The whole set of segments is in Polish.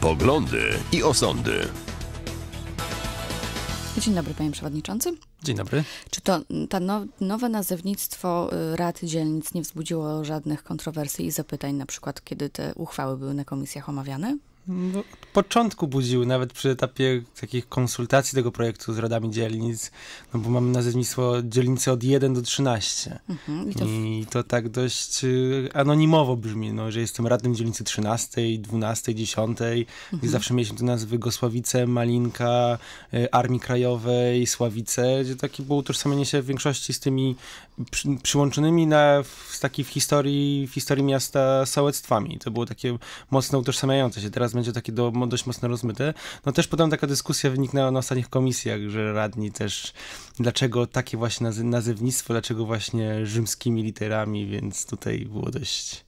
poglądy i osądy. Dzień dobry, panie przewodniczący. Dzień dobry. Czy to ta no, nowe nazewnictwo y, rad dzielnic nie wzbudziło żadnych kontrowersji i zapytań, na przykład kiedy te uchwały były na komisjach omawiane? No, od początku budziły, nawet przy etapie takich konsultacji tego projektu z radami dzielnic, no bo mamy nazewnictwo dzielnicy od 1 do 13. Mhm, i, to... I, to... tak dość y, anonimowo brzmi, no, że jestem radnym dzielnicy 13, 12, 10 mhm. i zawsze mieliśmy te nazwy Gosławice, Malinka, y, Armii Krajowej, Sławice, gdzie takie było utożsamienie się w większości z tymi przy, przyłączonymi na, w, taki w historii, w historii miasta sołectwami. To było takie mocno utożsamiające się. Teraz będzie takie do, dość mocno rozmyte. No też potem taka dyskusja wyniknęła na ostatnich komisjach, że radni też dlaczego takie właśnie nazy nazewnictwo, dlaczego właśnie rzymskimi literami, więc tutaj było dość,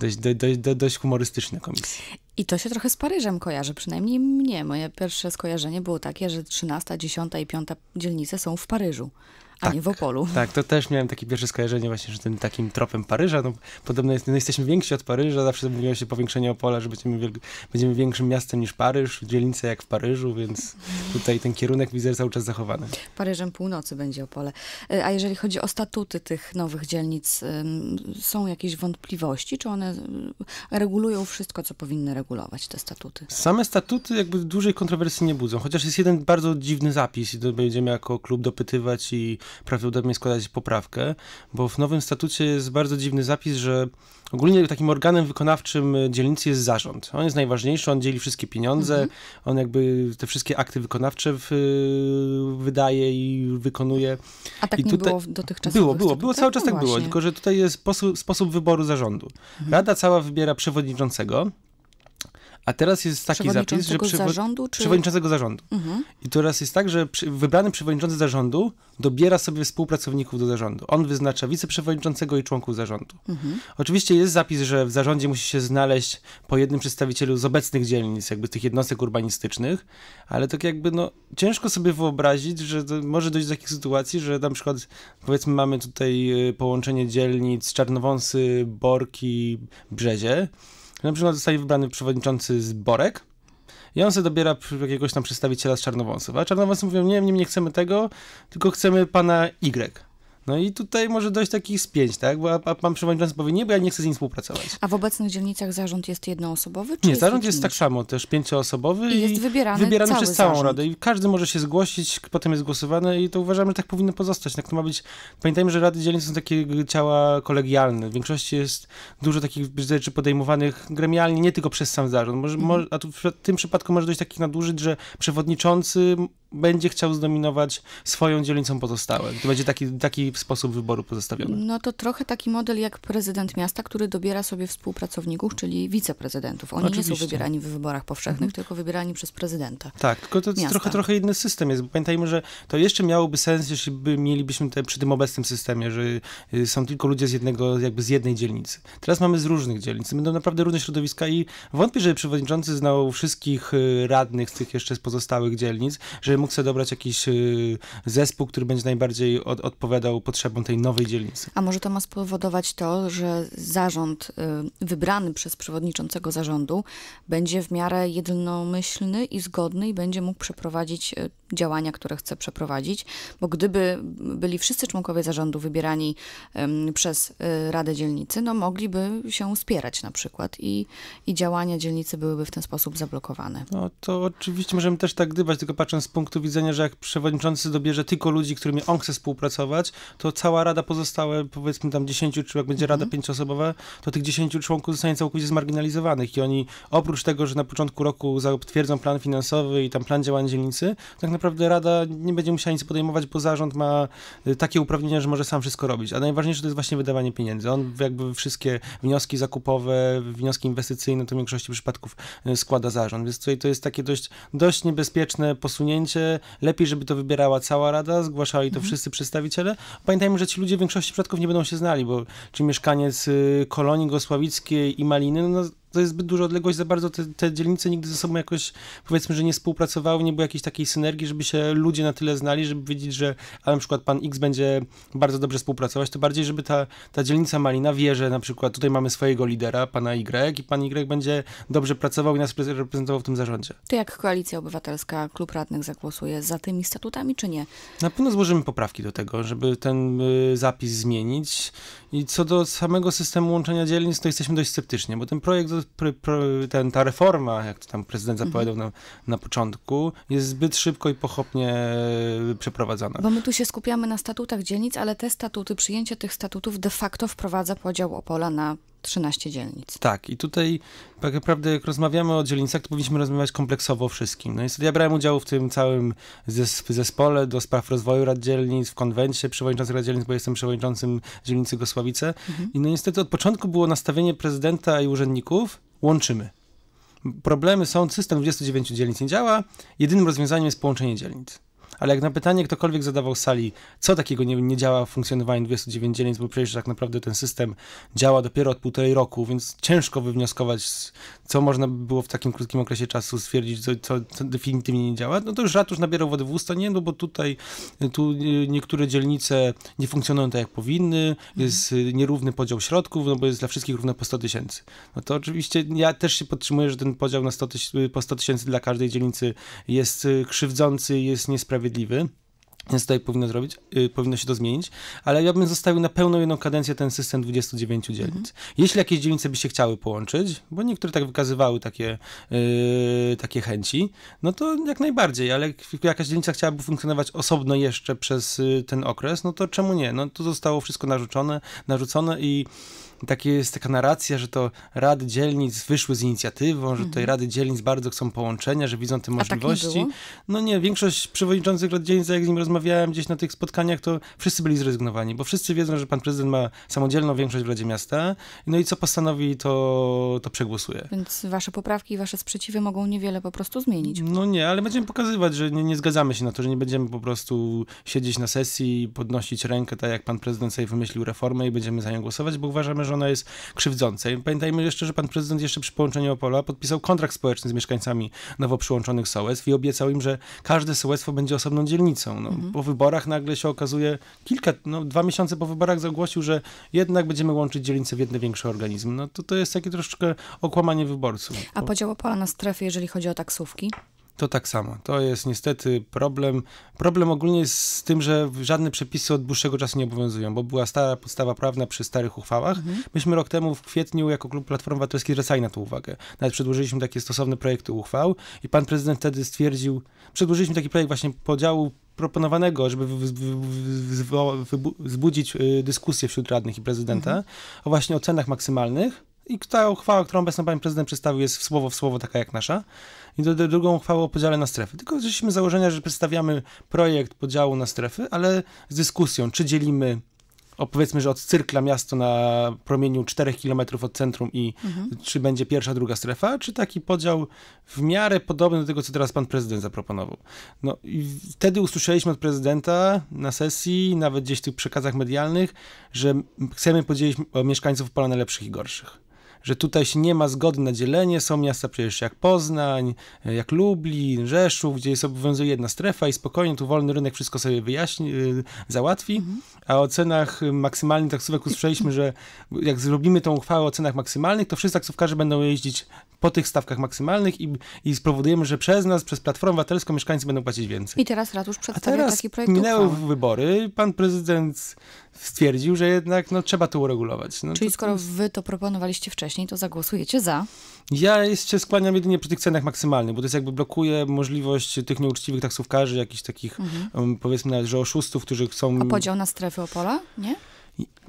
dość, dość, dość, dość humorystyczne komisje. I to się trochę z Paryżem kojarzy, przynajmniej mnie. Moje pierwsze skojarzenie było takie, że 13, 10 i 5 dzielnice są w Paryżu a tak, nie w Opolu. Tak, to też miałem takie pierwsze skojarzenie właśnie z tym takim tropem Paryża. No, podobno jest, no, jesteśmy więksi od Paryża, zawsze mówiło się powiększenie Opola, że będziemy, będziemy większym miastem niż Paryż, dzielnice jak w Paryżu, więc tutaj ten kierunek widzę cały czas zachowany. Paryżem północy będzie Opole. E, a jeżeli chodzi o statuty tych nowych dzielnic, są jakieś wątpliwości, czy one e, regulują wszystko, co powinny regulować te statuty? Same statuty jakby dużej kontrowersji nie budzą, chociaż jest jeden bardzo dziwny zapis i to będziemy jako klub dopytywać i prawdopodobnie składać poprawkę, bo w nowym statucie jest bardzo dziwny zapis, że ogólnie takim organem wykonawczym dzielnicy jest zarząd. On jest najważniejszy, on dzieli wszystkie pieniądze, mhm. on jakby te wszystkie akty wykonawcze w, y, wydaje i wykonuje. A tak I nie było dotychczas? Było, było, było, cały tak, czas no tak właśnie. było, tylko że tutaj jest sposób, sposób wyboru zarządu. Mhm. Rada cała wybiera przewodniczącego, a teraz jest taki zapis, że przywo zarządu, czy... przewodniczącego zarządu. Mhm. I teraz jest tak, że przy, wybrany przewodniczący zarządu dobiera sobie współpracowników do zarządu. On wyznacza wiceprzewodniczącego i członków zarządu. Mhm. Oczywiście jest zapis, że w zarządzie musi się znaleźć po jednym przedstawicielu z obecnych dzielnic, jakby tych jednostek urbanistycznych, ale tak jakby no, ciężko sobie wyobrazić, że może dojść do takich sytuacji, że na przykład powiedzmy mamy tutaj y, połączenie dzielnic Czarnowąsy, Borki, Brzezie na przykład zostaje wybrany przewodniczący z Borek i on sobie dobiera jakiegoś tam przedstawiciela z Czarnowąsów. A Czarnowąsy mówią, nie, nie, nie chcemy tego, tylko chcemy pana Y. No i tutaj może dojść takich spięć, tak? Bo a, pan przewodniczący powie, nie, bo ja nie chcę z nim współpracować. A w obecnych dzielnicach zarząd jest jednoosobowy? nie, jest zarząd jest tak samo, też pięcioosobowy. I jest wybierany, wybierany przez całą zarząd. radę. I każdy może się zgłosić, potem jest głosowany i to uważamy, że tak powinno pozostać. Tak to ma być. Pamiętajmy, że rady dzielnic są takie ciała kolegialne. W większości jest dużo takich rzeczy podejmowanych gremialnie, nie tylko przez sam zarząd. Może, mhm. a tu w tym przypadku może dojść takich nadużyć, że przewodniczący będzie chciał zdominować swoją dzielnicą pozostałe. To będzie taki, taki sposób wyboru pozostawiony. No to trochę taki model jak prezydent miasta, który dobiera sobie współpracowników, czyli wiceprezydentów. Oni Oczywiście. nie są wybierani w wyborach powszechnych, mhm. tylko wybierani przez prezydenta. Tak, tylko to jest trochę, trochę inny system jest. Pamiętajmy, że to jeszcze miałoby sens, jeśli by mielibyśmy te, przy tym obecnym systemie, że y, są tylko ludzie z jednego, jakby z jednej dzielnicy. Teraz mamy z różnych dzielnic. Będą naprawdę różne środowiska i wątpię, że przewodniczący znał wszystkich y, radnych z tych jeszcze z pozostałych dzielnic, że mógł sobie dobrać jakiś y, zespół, który będzie najbardziej od, odpowiadał potrzebom tej nowej dzielnicy. A może to ma spowodować to, że zarząd y, wybrany przez przewodniczącego zarządu będzie w miarę jednomyślny i zgodny i będzie mógł przeprowadzić y, działania, które chce przeprowadzić, bo gdyby byli wszyscy członkowie zarządu wybierani przez e, Radę Dzielnicy, no mogliby się spierać na przykład i, i działania dzielnicy byłyby w ten sposób zablokowane. No to oczywiście możemy też tak gdybać, tylko patrząc z punktu widzenia, że jak przewodniczący dobierze tylko ludzi, którymi on chce współpracować, to cała Rada pozostałe, powiedzmy tam 10, czy jak będzie mhm. Rada pięcioosobowa, to tych 10 członków zostanie całkowicie zmarginalizowanych i oni oprócz tego, że na początku roku zatwierdzą plan finansowy i tam plan działań dzielnicy, tak naprawdę Rada nie będzie musiała nic podejmować, bo zarząd ma y, takie uprawnienia, że może sam wszystko robić. A najważniejsze to jest właśnie wydawanie pieniędzy. On jakby wszystkie wnioski zakupowe, wnioski inwestycyjne to w większości przypadków y, składa zarząd. Więc tutaj to jest takie dość, dość niebezpieczne posunięcie. Lepiej, żeby to wybierała cała Rada, zgłaszali to mhm. wszyscy przedstawiciele. Pamiętajmy, że ci ludzie w większości przypadków nie będą się znali, bo czy mieszkaniec y, kolonii gosławickiej i Maliny, no to jest zbyt duża odległość, za bardzo te, te, dzielnice nigdy ze sobą jakoś, powiedzmy, że nie współpracowały, nie było jakiejś takiej synergii, żeby się ludzie na tyle znali, żeby wiedzieć, że a na przykład pan X będzie bardzo dobrze współpracować, to bardziej, żeby ta, ta dzielnica Malina wie, że na przykład tutaj mamy swojego lidera, pana Y i pan Y będzie dobrze pracował i nas reprezentował w tym zarządzie. To jak Koalicja Obywatelska, Klub Radnych zagłosuje za tymi statutami, czy nie? Na pewno złożymy poprawki do tego, żeby ten y, zapis zmienić i co do samego systemu łączenia dzielnic, to jesteśmy dość sceptyczni, bo ten projekt pr, pr, ten, ta reforma, jak to tam prezydent mhm. zapowiadał mhm. na, na początku, jest zbyt szybko i pochopnie e, przeprowadzana. Bo my tu się skupiamy na statutach dzielnic, ale te statuty, przyjęcie tych statutów de facto wprowadza podział Opola na 13 dzielnic. Tak, i tutaj tak naprawdę jak rozmawiamy o dzielnicach, to powinniśmy rozmawiać kompleksowo o wszystkim. No niestety ja brałem udział w tym całym zespole do spraw rozwoju rad dzielnic, w konwencie przewodniczących rad dzielnic, bo jestem przewodniczącym dzielnicy Gosławice. Mhm. I no niestety od początku było nastawienie prezydenta i urzędników, łączymy. Problemy są, system 29 dzielnic nie działa, jedynym rozwiązaniem jest połączenie dzielnic ale jak na pytanie ktokolwiek zadawał sali, co takiego nie, nie działa w funkcjonowaniu 29 dzielnic, bo przecież tak naprawdę ten system działa dopiero od półtorej roku, więc ciężko wywnioskować z co można by było w takim krótkim okresie czasu stwierdzić, co, co, co definitywnie nie działa, no to już ratusz nabierał wody w usta, nie, no bo tutaj y, tu y, niektóre dzielnice nie funkcjonują tak, jak powinny, mhm. jest y, nierówny podział środków, no bo jest dla wszystkich równe po 100 tysięcy. No to oczywiście ja też się podtrzymuję, że ten podział na 100 tyś, po 100 tysięcy dla każdej dzielnicy jest krzywdzący, jest niesprawiedliwy. Więc tutaj powinno, zrobić, y, powinno się to zmienić, ale ja bym zostawił na pełną jedną kadencję ten system 29 mhm. dzielnic. Mhm. Jeśli jakieś dzielnice by się chciały połączyć, bo niektóre tak wykazywały takie, y, takie chęci, no to jak najbardziej, ale jak jakaś dzielnica chciałaby funkcjonować osobno jeszcze przez y, ten okres, no to czemu nie? No to zostało wszystko narzucone, narzucone i takie jest taka narracja, że to rady dzielnic wyszły z inicjatywą, że tutaj mhm. rady dzielnic bardzo chcą połączenia, że widzą te możliwości. Tak nie no nie, większość przewodniczących rad dzielnic, jak z nim rozmawiałem gdzieś na tych spotkaniach, to wszyscy byli zrezygnowani, bo wszyscy wiedzą, że pan prezydent ma samodzielną większość w Radzie Miasta, no i co postanowi, to, to przegłosuje. Więc wasze poprawki i wasze sprzeciwy mogą niewiele po prostu zmienić. No nie, ale będziemy pokazywać, że nie, nie zgadzamy się na to, że nie będziemy po prostu siedzieć na sesji i podnosić rękę, tak jak pan prezydent sobie wymyślił reformę i będziemy za nią głosować, bo uważamy, że ona jest krzywdząca. I pamiętajmy jeszcze, że pan prezydent jeszcze przy połączeniu Opola podpisał kontrakt społeczny z mieszkańcami nowo przyłączonych sołectw i obiecał im, że każde sołectwo będzie osobną dzielnicą. No, mhm. Po wyborach nagle się okazuje, kilka, no dwa miesiące po wyborach zagłosił, że jednak będziemy łączyć dzielnice w jeden większy organizm. No to, to jest takie troszeczkę okłamanie wyborców. A podział Opola na strefy, jeżeli chodzi o taksówki? to tak samo. To jest niestety problem. Problem ogólnie jest z tym, że żadne przepisy od dłuższego czasu nie obowiązują, bo była stara podstawa prawna przy starych uchwałach. Mhm. Myśmy rok temu w kwietniu jako klub Platformy Obywatelskiej zwracali na to uwagę. Nawet przedłożyliśmy takie stosowne projekty uchwał i pan prezydent wtedy stwierdził, przedłożyliśmy taki projekt właśnie podziału proponowanego, żeby wzbudzić y, dyskusję wśród radnych i prezydenta mhm. o właśnie ocenach maksymalnych i ta uchwała, którą obecny pan prezydent przedstawił, jest w słowo w słowo taka jak nasza. I do, do drugą uchwałę o podziale na strefy. Tylko żeśmy założenia, że przedstawiamy projekt podziału na strefy, ale z dyskusją, czy dzielimy powiedzmy, że od cyrkla miasto na promieniu 4 km od centrum i mhm. czy będzie pierwsza, druga strefa, czy taki podział w miarę podobny do tego, co teraz pan prezydent zaproponował. No i wtedy usłyszeliśmy od prezydenta na sesji, nawet gdzieś w tych przekazach medialnych, że chcemy podzielić mieszkańców pola na lepszych i gorszych że tutaj się nie ma zgody na dzielenie, są miasta przecież jak Poznań, e, jak Lublin, Rzeszów, gdzie jest obowiązuje jedna strefa i spokojnie tu wolny rynek wszystko sobie wyjaśni, e, załatwi, a o cenach maksymalnych taksówek usłyszeliśmy, że jak zrobimy tą uchwałę o cenach maksymalnych, to wszyscy taksówkarze będą jeździć po tych stawkach maksymalnych i, i spowodujemy, że przez nas, przez Platformę Obywatelską mieszkańcy będą płacić więcej. I teraz ratusz przedstawia a teraz taki projekt minęły uchwały. wybory, pan prezydent stwierdził, że jednak no, trzeba to uregulować. No, Czyli to, skoro wy to proponowaliście wcześniej, to zagłosujecie za? Ja się skłaniam jedynie przy tych cenach maksymalnych, bo to jest jakby blokuje możliwość tych nieuczciwych taksówkarzy, jakichś takich mhm. um, powiedzmy nawet, że oszustów, którzy chcą... A podział na strefy Opola? Nie?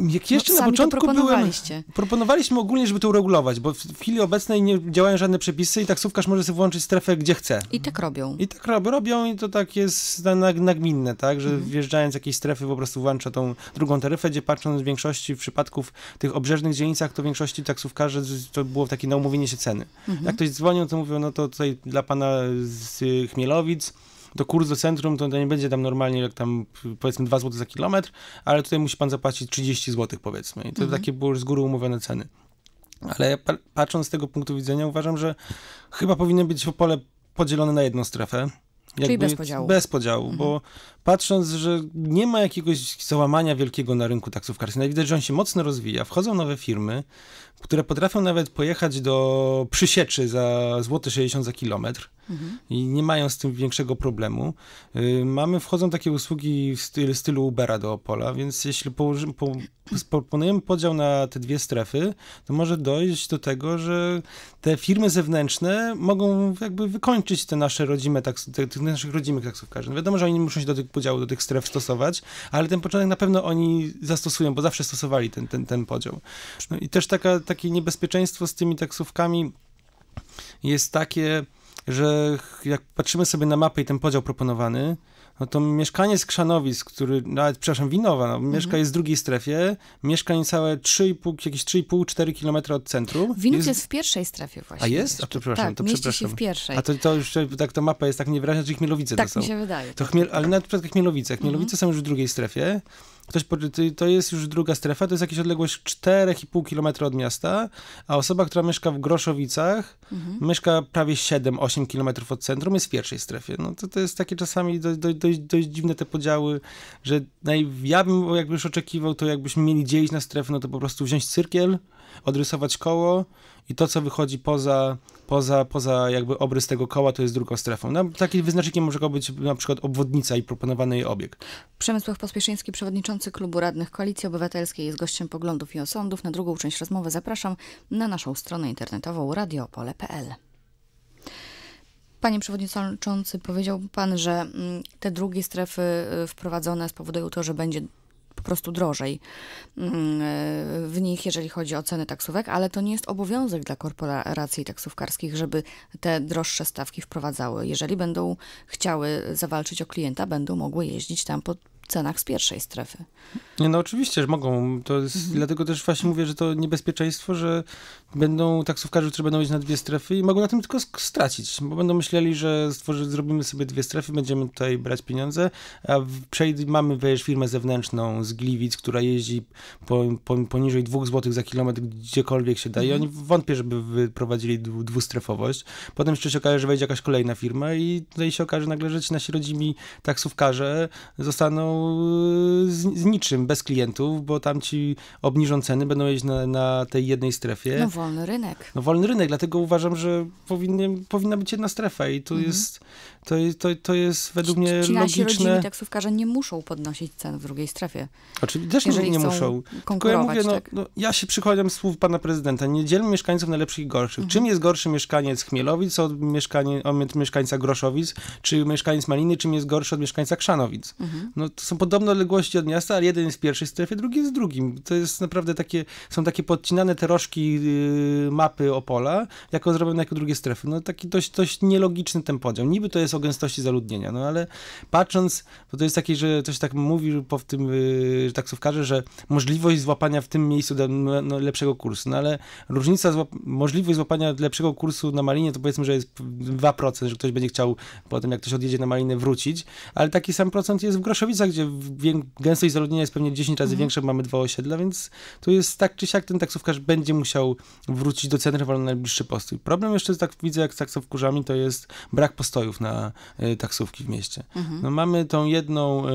Jak jeszcze no, na początku byłem, proponowaliśmy ogólnie, żeby to uregulować, bo w, chwili obecnej nie działają żadne przepisy i taksówkarz może sobie włączyć strefę, gdzie chce. I tak robią. I tak robią, robią i to tak jest nagminne, tak, że mhm. wjeżdżając z jakiejś strefy po prostu włącza tą drugą taryfę, gdzie patrząc w większości w przypadków tych obrzeżnych dzielnicach, to w większości taksówkarzy to było takie na umówienie się ceny. Mhm. Jak ktoś dzwonił, to mówią, no to tutaj dla pana z Chmielowic, to kurs do centrum to nie będzie tam normalnie jak tam powiedzmy 2 zł za kilometr, ale tutaj musi pan zapłacić 30 zł powiedzmy. I to mhm. takie były z góry umówione ceny. Ale patrząc z tego punktu widzenia uważam, że chyba powinien być pole podzielone na jedną strefę. Jakby Czyli bez podziału. Bez podziału, mhm. bo patrząc, że nie ma jakiegoś załamania wielkiego na rynku taksówkarskim, widać, że on się mocno rozwija, wchodzą nowe firmy, które potrafią nawet pojechać do przysieczy za złote 60 za kilometr mhm. i nie mają z tym większego problemu. Y, mamy, wchodzą takie usługi w stylu Ubera do Opola, więc jeśli położymy, po, proponujemy podział na te dwie strefy, to może dojść do tego, że te firmy zewnętrzne mogą jakby wykończyć te nasze rodzime, tak, te, tych naszych rodzimych taksówkarzy. No wiadomo, że oni muszą się do tych podziału, do tych stref stosować, ale ten początek na pewno oni zastosują, bo zawsze stosowali ten, ten, ten podział. No i też taka takie niebezpieczeństwo z tymi taksówkami jest takie, że jak patrzymy sobie na mapę i ten podział proponowany, no to mieszkanie z Krzanowic, który, nawet, przepraszam, Winowa, no, mieszka mhm. jest w drugiej strefie, mieszka niecałe 3,5, jakieś 3,5-4 km od centrum. Winów jest... jest... w pierwszej strefie właśnie. A jest? A to, przepraszam, tak, to przepraszam. w pierwszej. A to, to już, tak, to mapa jest tak niewyraźna, czyli ich tak, to są. Tak mi się wydaje. To Chmiel... Ale na przykład mielowice, mhm. Mielowice mhm. są już w drugiej strefie, ktoś, to jest już druga strefa, to jest jakaś odległość 4,5 km od miasta, a osoba, która mieszka w Groszowicach, mhm. mieszka prawie 7-8 km od centrum, jest w pierwszej strefie. No to, to jest takie czasami do, do, dość, dość dziwne te podziały, że no, ja bym jakby już oczekiwał, to jakbyśmy mieli dzielić na strefy, no to po prostu wziąć cyrkiel, odrysować koło i to, co wychodzi poza, poza, poza jakby obrys tego koła, to jest drugą strefą. No, takim wyznacznikiem może być na przykład obwodnica i proponowany jej obieg. Przemysław Pospieszyński, przewodniczący przewodniczący Klubu Radnych Koalicji Obywatelskiej, jest gościem poglądów i osądów. Na drugą część rozmowy zapraszam na naszą stronę internetową radiopole.pl. Panie Przewodniczący, powiedział Pan, że mm, te drugie strefy y, wprowadzone spowodują to, że będzie po prostu drożej mm, w nich, jeżeli chodzi o ceny taksówek, ale to nie jest obowiązek dla korporacji taksówkarskich, żeby te droższe stawki wprowadzały. Jeżeli będą chciały zawalczyć o klienta, będą mogły jeździć tam pod cenach z pierwszej strefy. Nie, no oczywiście, że mogą. To jest, mhm. Dlatego też właśnie mówię, że to niebezpieczeństwo, że będą taksówkarze, którzy będą jeździć na dwie strefy i mogą na tym tylko stracić, bo będą myśleli, że stworzy, zrobimy sobie dwie strefy, będziemy tutaj brać pieniądze, a przejdzie, mamy wejść firmę zewnętrzną z Gliwic, która jeździ po, po, poniżej dwóch złotych za kilometr gdziekolwiek się da mhm. i oni wątpię, żeby wyprowadzili dwustrefowość. Potem jeszcze się okaże, że wejdzie jakaś kolejna firma i tutaj się okaże nagle, że ci nasi rodzimi taksówkarze zostaną z, z, niczym, bez klientów, bo tam ci obniżą ceny, będą jeździć na, na tej jednej strefie. No wolny rynek. No wolny rynek, dlatego uważam, że powinien, powinna być jedna strefa i tu mhm. jest, to, to, to jest według ci, mnie ci nasi logiczne. taksówkarze nie muszą podnosić cen w drugiej strefie. Oczywiście też Jeżeli nie, nie muszą. Tylko ja mówię, no, no tak. no, ja się z słów pana prezydenta, nie dzielmy mieszkańców na lepszych i gorszych. Mhm. Czym jest gorszy mieszkaniec Chmielowic od, mieszkanie, od mieszkańca Groszowic, czy mieszkaniec Maliny, czym jest gorszy od mieszkańca Krzanowic? Mhm. No to są podobne odległości od miasta, ale jeden jest w pierwszej strefie, drugi jest w drugim. To jest naprawdę takie, są takie podcinane te rożki y, mapy Opola, jako zrobione jako drugie strefy. No taki dość, dość nielogiczny ten podział. Niby to jest o gęstości zaludnienia, no ale patrząc, bo to jest takie, że ktoś tak mówi po tym yy, taksówkarze, że możliwość złapania w tym miejscu no, no, lepszego kursu, no ale różnica, złap możliwość złapania lepszego kursu na Malinie to powiedzmy, że jest 2%, że ktoś będzie chciał po tym, jak ktoś odjedzie na Malinę wrócić, ale taki sam procent jest w Groszowicach gdzie gęstość zaludnienia jest pewnie 10 razy mhm. większa, mamy dwa osiedla, więc tu jest tak czy siak ten taksówkarz będzie musiał wrócić do centrum na najbliższy postój. Problem jeszcze, tak widzę, jak z taksówkarzami, to jest brak postojów na y, taksówki w mieście. Mhm. No, mamy tą jedną... Y,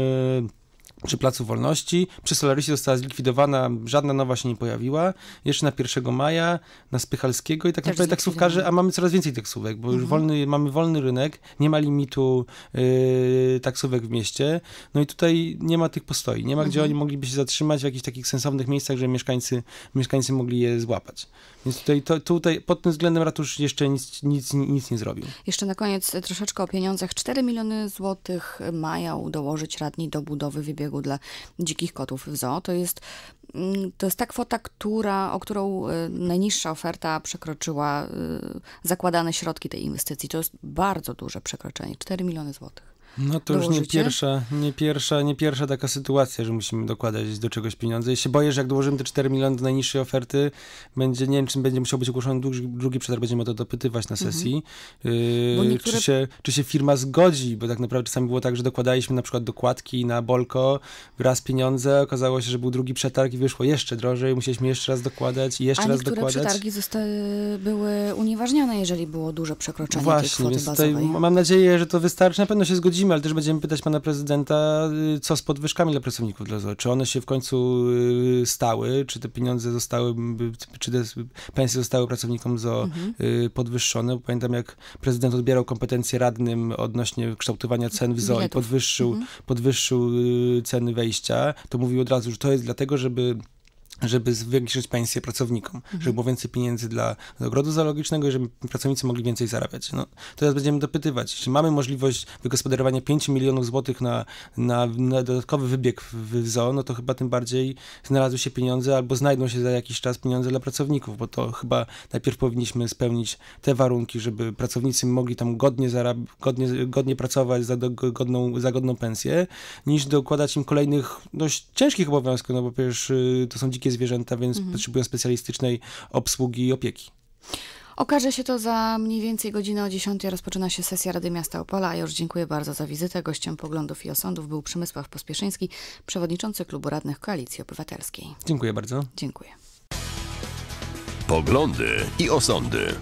przy Placu Wolności. Przy Solarisie została zlikwidowana, żadna nowa się nie pojawiła. Jeszcze na 1 maja, na Spychalskiego i tak naprawdę taksówkarze, a mamy coraz więcej taksówek, bo mhm. już wolny, mamy wolny rynek, nie ma limitu y, taksówek w mieście. No i tutaj nie ma tych postoi, nie ma mhm. gdzie oni mogliby się zatrzymać w jakichś takich sensownych miejscach, żeby mieszkańcy, mieszkańcy mogli je złapać. Więc tutaj, to, tutaj pod tym względem ratusz jeszcze nic, nic, nic nie zrobił. Jeszcze na koniec troszeczkę o pieniądzach. 4 miliony złotych mają dołożyć radni do budowy wybiegu zabiegu dla dzikich kotów w zoo. To jest, mm, to jest ta kwota, która, o którą y, najniższa oferta przekroczyła y, zakładane środki tej inwestycji. To jest bardzo duże przekroczenie, 4 miliony złotych. No to dołożycie. już nie pierwsza, nie, pierwsza, nie pierwsza taka sytuacja, że musimy dokładać do czegoś pieniądze. I się boję, że jak dołożymy te 4 miliony do najniższej oferty, będzie, nie wiem, czy będzie musiał być ogłoszony drugi, drugi przetarg, będziemy o to dopytywać na mhm. sesji. Mhm. Yy, niektóre... czy, się, czy się firma zgodzi, bo tak naprawdę czasami było tak, że dokładaliśmy na przykład dokładki na Bolko, wraz pieniądze, okazało się, że był drugi przetarg i wyszło jeszcze drożej, musieliśmy jeszcze raz dokładać i jeszcze A raz dokładać. A przetargi zostały, były unieważnione, jeżeli było duże przekroczenie Właśnie, tej kwoty Tutaj mam nadzieję, że to wystarczy. Na pewno się zgodzimy ale też będziemy pytać pana prezydenta, y, co z podwyżkami dla pracowników dla ZOE. Czy one się w końcu y, stały, czy te pieniądze zostały, czy te pensje zostały pracownikom ZOE mhm. Y, podwyższone? Bo pamiętam, jak prezydent odbierał kompetencje radnym odnośnie kształtowania cen w ZOE i podwyższył, mhm. podwyższył ceny wejścia, to mówił od razu, że to jest dlatego, żeby żeby zwiększyć pensję pracownikom, mhm. żeby było więcej pieniędzy dla, dla ogrodu zoologicznego i żeby pracownicy mogli więcej zarabiać. No, teraz będziemy dopytywać, czy mamy możliwość wygospodarowania 5 milionów złotych na, na, na dodatkowy wybieg w, w zoo, no to chyba tym bardziej znalazły się pieniądze albo znajdą się za jakiś czas pieniądze dla pracowników, bo to chyba najpierw powinniśmy spełnić te warunki, żeby pracownicy mogli tam godnie, zarab- godnie, godnie pracować za, do, godną, za godną pensję, niż dokładać im kolejnych dość ciężkich obowiązków, no bo przecież y, to są dzikie dzikie zwierzęta, więc mhm. potrzebują specjalistycznej obsługi i opieki. Okaże się to za mniej więcej godzinę o 10. Rozpoczyna się sesja Rady Miasta Opola, a już dziękuję bardzo za wizytę. Gościem Poglądów i Osądów był Przemysław Pospieszyński, przewodniczący Klubu Radnych Koalicji Obywatelskiej. Dziękuję bardzo. Dziękuję. Poglądy i Osądy.